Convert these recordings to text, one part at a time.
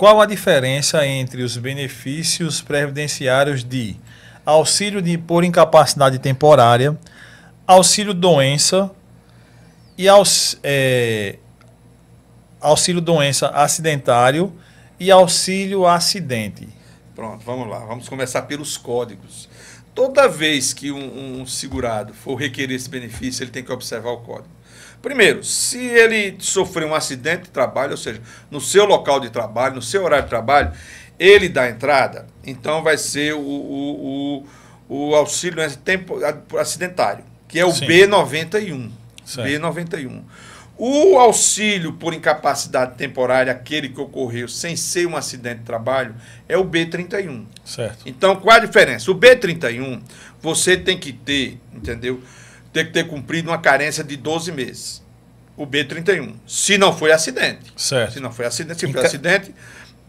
Qual a diferença entre os benefícios previdenciários de auxílio de, por incapacidade temporária, auxílio doença e aux, é, auxílio doença acidentário e auxílio acidente? Pronto, vamos lá. Vamos começar pelos códigos. Toda vez que um, um segurado for requerer esse benefício, ele tem que observar o código. Primeiro, se ele sofreu um acidente de trabalho, ou seja, no seu local de trabalho, no seu horário de trabalho, ele dá entrada, então vai ser o, o, o, o auxílio tempo, acidentário, que é o Sim. B91. Certo. B91. O auxílio por incapacidade temporária, aquele que ocorreu sem ser um acidente de trabalho, é o B31. Certo. Então, qual a diferença? O B31, você tem que ter, entendeu? Tem que ter cumprido uma carência de 12 meses. O B31. Se não foi acidente. Certo. Se não foi acidente, se Inca... foi acidente,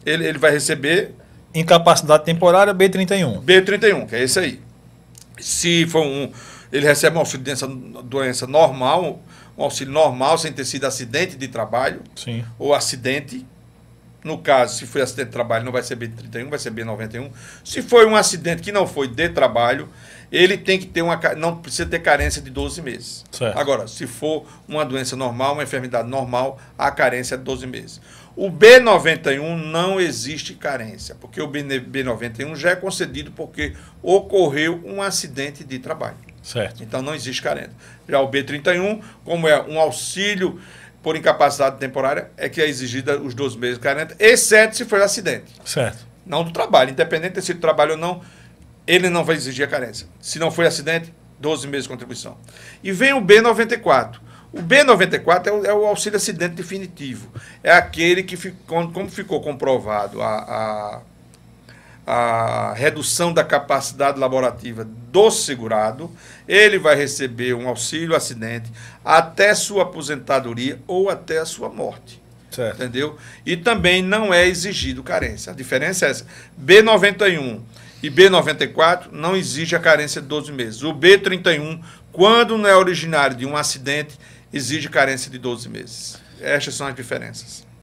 ele, ele vai receber. Incapacidade temporária B31. B31, que é esse aí. Se for um ele recebe um auxílio de doença, doença normal, um auxílio normal, sem ter sido acidente de trabalho Sim. ou acidente. No caso, se foi acidente de trabalho, não vai ser B31, vai ser B91. Se foi um acidente que não foi de trabalho, ele tem que ter uma. Não precisa ter carência de 12 meses. Certo. Agora, se for uma doença normal, uma enfermidade normal, a carência é de 12 meses. O B91 não existe carência, porque o B91 já é concedido porque ocorreu um acidente de trabalho. Certo. Então não existe carência. Já o B31, como é um auxílio por incapacidade temporária, é que é exigida os 12 meses de carência, exceto se for acidente. Certo. Não do trabalho, independente de se do trabalho ou não, ele não vai exigir a carência. Se não for acidente, 12 meses de contribuição. E vem o B94. O B94 é o, é o auxílio acidente definitivo. É aquele que, ficou, como ficou comprovado a, a a redução da capacidade laborativa do segurado, ele vai receber um auxílio acidente até sua aposentadoria ou até a sua morte. Certo. Entendeu? E também não é exigido carência. A diferença é essa. B91 e B94 não exige a carência de 12 meses. O B31, quando não é originário de um acidente, exige carência de 12 meses. Estas são as diferenças.